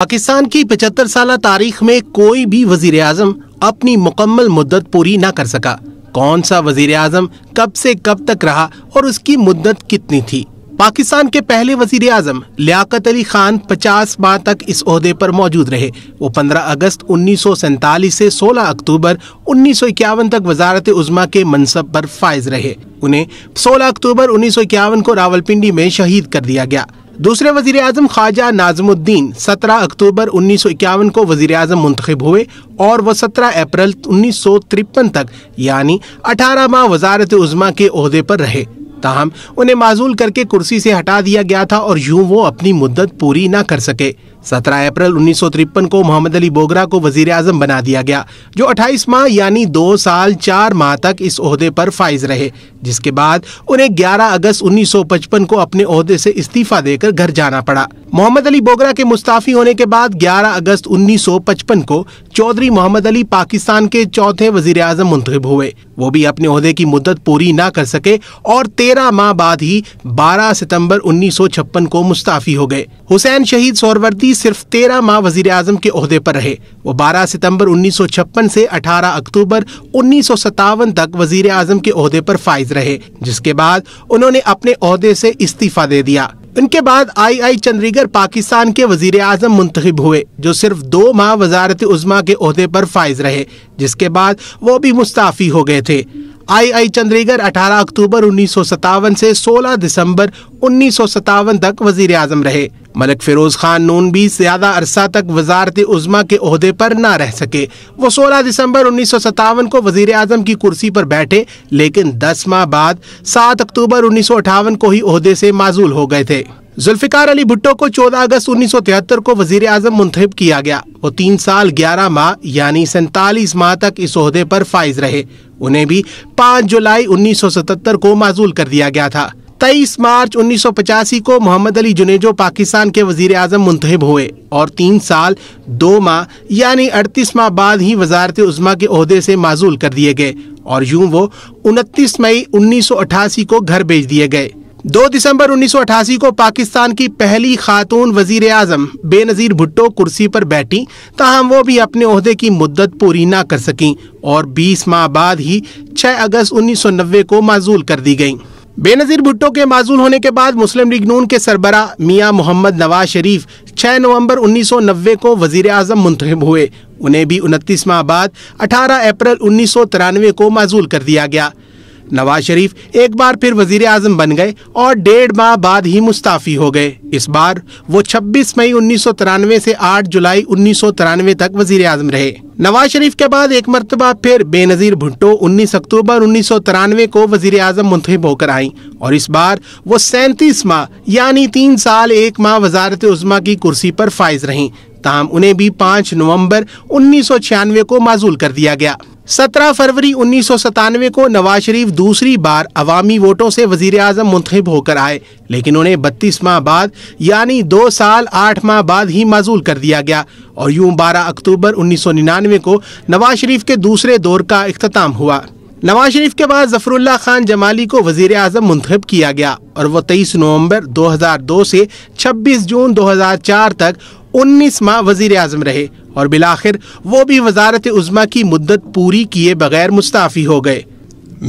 पाकिस्तान की पचहत्तर साल तारीख में कोई भी वजीर आज़म अपनी मुकम्मल मुद्दत पूरी ना कर सका कौन सा वजीर आज़म कब से कब तक रहा और उसकी मुद्दत कितनी थी पाकिस्तान के पहले वजीर आज़म लियाकत अली खान 50 माह तक इस अहदे पर मौजूद रहे वो 15 अगस्त उन्नीस से 16 अक्टूबर उन्नीस तक वजारत उजमा के मनसब पर फायज रहे उन्हें 16 अक्टूबर उन्नीस को रावलपिंडी में शहीद कर दिया गया दूसरे वजीर अजम ख्वाजा नाजमुद्दीन 17 अक्टूबर 1951 को वजीर अजम मुंतब हुए और वह 17 अप्रैल उन्नीस तक यानी 18 माह वजारत उजमा के अहदे पर रहे ताहम उन्हें माजूल करके कुर्सी से हटा दिया गया था और यूं वो अपनी मुद्दत पूरी न कर सके 17 अप्रैल उन्नीस को मोहम्मद अली बोगरा को वजीर आजम बना दिया गया जो 28 माह यानी दो साल चार माह तक इस अहदे पर फाइज रहे जिसके बाद उन्हें 11 अगस्त 1955 को अपने अहदे से इस्तीफा देकर घर जाना पड़ा मोहम्मद अली बोगरा के मुस्ताफी होने के बाद 11 अगस्त 1955 को चौधरी मोहम्मद अली पाकिस्तान के चौथे वजीर आजम हुए वो भी अपने अहदे की मुद्दत पूरी ना कर सके और तेरह माह बाद ही 12 सितंबर 1956 को मुस्ताफी हो गए हुसैन शहीद सौरवर्दी सिर्फ तेरह माह वजीर आजम के अहदे पर रहे वो 12 सितंबर 1956 से 18 अक्टूबर उन्नीस तक वजीर आजम के अहदे पर फाइज रहे जिसके बाद उन्होंने अपने अहदे से इस्तीफा दे दिया इनके बाद आई आई चंद्रीगर पाकिस्तान के वजीर आजम मुंतब हुए जो सिर्फ दो माह वजारत उजमा के अहदे पर फायज रहे जिसके बाद वो भी मुस्ताफ़ी हो गए थे आई आई चंद्रीगर अठारह अक्टूबर उन्नीस सौ सतावन से सोलह दिसंबर उन्नीस सौ सतावन तक वजीर आजम रहे मलक फिरोज खान भी ज्यादा अरसा तक वजारत उजमा के अहदे पर ना रह सके वो सोलह दिसंबर उन्नीस सौ सत्तावन को वजीर आजम की कुर्सी पर बैठे लेकिन दस माह बाद सात अक्टूबर उन्नीस सौ अठावन को ही अहदे से माजूल हो गए थे जुल्फिकार अली भुट्टो को 14 अगस्त उन्नीस सौ तिहत्तर को वजीर आजम मुंतब किया गया वो तीन साल ग्यारह माह यानी सैतालीस माह तक इस अहदे पर फाइज रहे उन्हें भी 5 जुलाई 1977 को माजूल कर दिया गया था तेईस मार्च उन्नीस को मोहम्मद अली जुनेजो पाकिस्तान के वजीर आजम मुंतब हुए और तीन साल दो माह यानी अड़तीस माह बाद ही वजारत उजमा के अहदे से माजूल कर दिए गए और यूं वो उनतीस मई 1988 को घर भेज दिए गए दो दिसंबर 1988 को पाकिस्तान की पहली खातून वजीर आजम बेनज़ीर भुट्टो कुर्सी पर बैठी ताहम वो भी अपने अहदे की मुद्दत पूरी ना कर सकें और 20 माह बाद ही 6 अगस्त उन्नीस को माजूल कर दी गईं बेनजीर भुट्टो के माजूल होने के बाद मुस्लिम लीग नून के सरबरा मियां मोहम्मद नवाज शरीफ 6 नवंबर 1990 को वजीर आजम मुंतब हुए उन्हें भी उनतीस माह बाद 18 अप्रैल उन्नीस को माजूल कर दिया गया नवाज शरीफ एक बार फिर वजीर आजम बन गए और डेढ़ माह बाद ही मुस्ताफी हो गए इस बार वो 26 मई उन्नीस से 8 जुलाई उन्नीस तक वजीर आजम रहे नवाज शरीफ के बाद एक मरतबा फिर बेनजीर भुट्टो 19 अक्टूबर उन्नीस को वजीर आजम मुंतब होकर आई और इस बार वो सैंतीस माह यानी तीन साल एक माह वजारत उजमा की कुर्सी पर फायज रहीं ताहम उन्हें भी 5 नवंबर 1996 को माजूल कर दिया गया 17 फरवरी उन्नीस को नवाज शरीफ दूसरी बार अवामी वोटों से वजीर अजम मुंतब होकर आए लेकिन उन्हें बत्तीस माह बाद यानी दो साल आठ माह बाद ही माजूल कर दिया गया और यूं 12 अक्टूबर 1999 को नवाज शरीफ के दूसरे दौर का अख्ताम हुआ नवाज शरीफ के बाद जफरुल्ला खान जमाली को वजीर आजम मुंतब किया गया और वो तेईस नवम्बर दो हजार दो से 26 जून दो हजार चार तक उन्नीस माह वजीर अजम रहे और बिलाखिर वो भी वजारत उजमा की मुद्दत पूरी किए बगैर मुस्ताफ़ी हो गए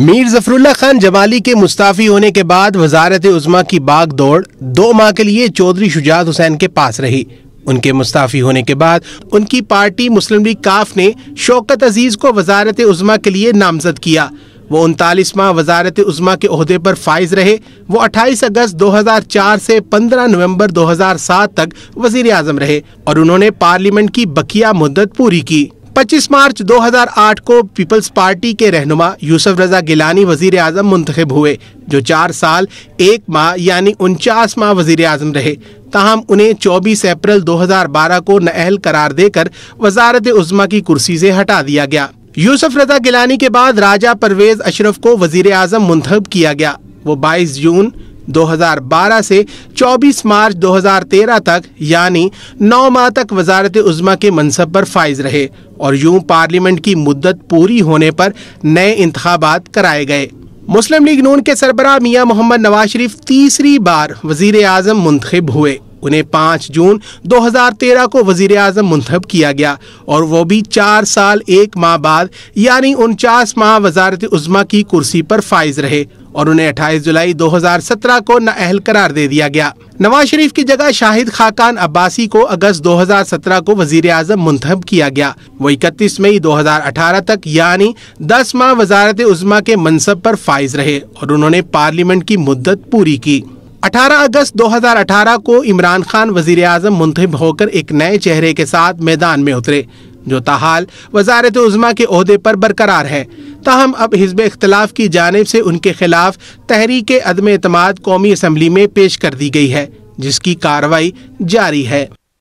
मीर जफरुल्ला खान जमाली के मुस्ताफ़ी होने के बाद वजारत उजमा की बाग दौड़ दो माह के लिए चौधरी शुजात हुसैन के पास रही उनके मुस्ताफ़ी होने के बाद उनकी पार्टी मुस्लिम लीग काफ ने शौकत अजीज़ को वजारत उज़मा के लिए नामजद किया वो उनतालीसवा वजारत उज़मा के अहदे पर फाइज रहे वो 28 अगस्त 2004 से 15 नवंबर 2007 तक वजीर आजम रहे और उन्होंने पार्लियामेंट की बकिया मुद्दत पूरी की 25 मार्च 2008 को पीपल्स पार्टी के रहनुमा यूसुफ रजा गिलानी वजीर आजम मुंतब हुए जो चार साल एक माह यानी उनचास माह वजीर आजम रहे ताहम उन्हें 24 अप्रैल 2012 को नअहल करार देकर वजारत उजमा की कुर्सी से हटा दिया गया यूसुफ रजा गिलानी के बाद राजा परवेज अशरफ को वजीर अजम मुंतब किया गया वो 22 जून 2012 से 24 मार्च 2013 तक यानी 9 माह तक वजारत उजमा के मनसब पर फाइज रहे और यूं पार्लियामेंट की मुद्दत पूरी होने पर नए इंतबात कराए गए मुस्लिम लीग नून के सरबरा मियाँ मोहम्मद नवाज शरीफ तीसरी बार वजीर आजम मुंतब हुए उन्हें पाँच जून 2013 को वजीर आजम मुंतब किया गया और वो भी चार साल एक माह बाद यानी उनचास माह वजारत उज़मा की कुर्सी पर फाइज रहे और उन्हें अट्ठाईस जुलाई 2017 को नाअहल करार दे दिया गया नवाज शरीफ की जगह शाहिद खाकान अब्बासी को अगस्त 2017 को वजीर आजम मुंतब किया गया वो इकतीस मई 2018 तक यानी 10 माह वजारत उजमा के मनसब पर फाइज रहे और उन्होंने पार्लियामेंट की मुद्दत पूरी की 18 अगस्त 2018 को इमरान खान वजीर आजम मुंतब होकर एक नए चेहरे के साथ मैदान में उतरे जो ताहाल वजारत उजमा के अहदे पर बरकरार है ताहम अब हिजब इख्तलाफ की जानब से उनके खिलाफ तहरीक अदम अतमाद कौमी असम्बली में पेश कर दी गई है जिसकी कार्रवाई जारी है